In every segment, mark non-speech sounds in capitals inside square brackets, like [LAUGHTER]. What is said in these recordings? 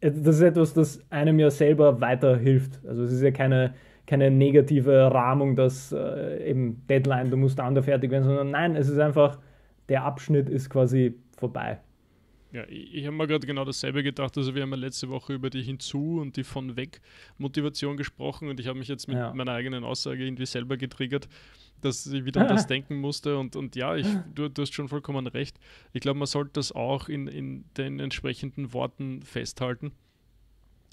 Äh, das ist etwas, das einem ja selber weiterhilft. Also es ist ja keine, keine negative Rahmung, dass äh, eben Deadline, du musst da fertig werden, sondern nein, es ist einfach, der Abschnitt ist quasi vorbei. Ja, ich, ich habe mir gerade genau dasselbe gedacht. Also wir haben ja letzte Woche über die Hinzu- und die Von-Weg-Motivation gesprochen und ich habe mich jetzt mit ja. meiner eigenen Aussage irgendwie selber getriggert, dass ich wieder an das [LAUGHS] denken musste. Und, und ja, ich, du, du hast schon vollkommen recht. Ich glaube, man sollte das auch in, in den entsprechenden Worten festhalten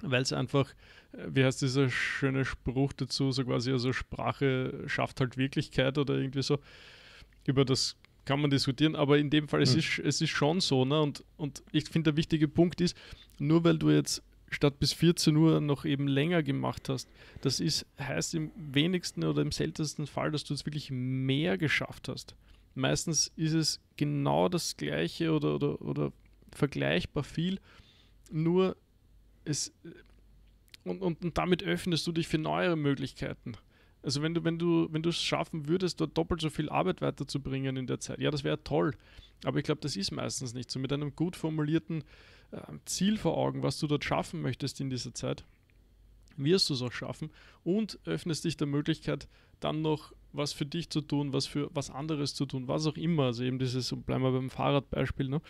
weil es einfach, äh, wie heißt dieser schöne Spruch dazu, so quasi, also Sprache schafft halt Wirklichkeit oder irgendwie so. Über das kann man diskutieren, aber in dem Fall, es, hm. ist, es ist schon so. Ne? Und, und ich finde, der wichtige Punkt ist, nur weil du jetzt statt bis 14 Uhr noch eben länger gemacht hast, das ist, heißt im wenigsten oder im seltensten Fall, dass du es wirklich mehr geschafft hast. Meistens ist es genau das gleiche oder, oder, oder vergleichbar viel, nur es und, und, und damit öffnest du dich für neuere Möglichkeiten. Also wenn du, wenn du, wenn du es schaffen würdest, dort doppelt so viel Arbeit weiterzubringen in der Zeit, ja, das wäre toll. Aber ich glaube, das ist meistens nicht so. Mit einem gut formulierten äh, Ziel vor Augen, was du dort schaffen möchtest in dieser Zeit, wirst du es auch schaffen und öffnest dich der Möglichkeit, dann noch was für dich zu tun, was für was anderes zu tun, was auch immer. Also eben dieses, bleiben wir beim Fahrradbeispiel, ne?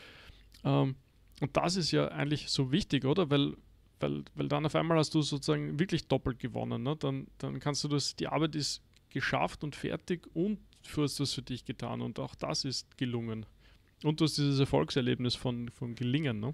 Ähm, und das ist ja eigentlich so wichtig, oder? Weil weil, weil dann auf einmal hast du sozusagen wirklich doppelt gewonnen. Ne? Dann, dann kannst du das, die Arbeit ist geschafft und fertig und du hast das für dich getan und auch das ist gelungen. Und du hast dieses Erfolgserlebnis von, von Gelingen. Ne?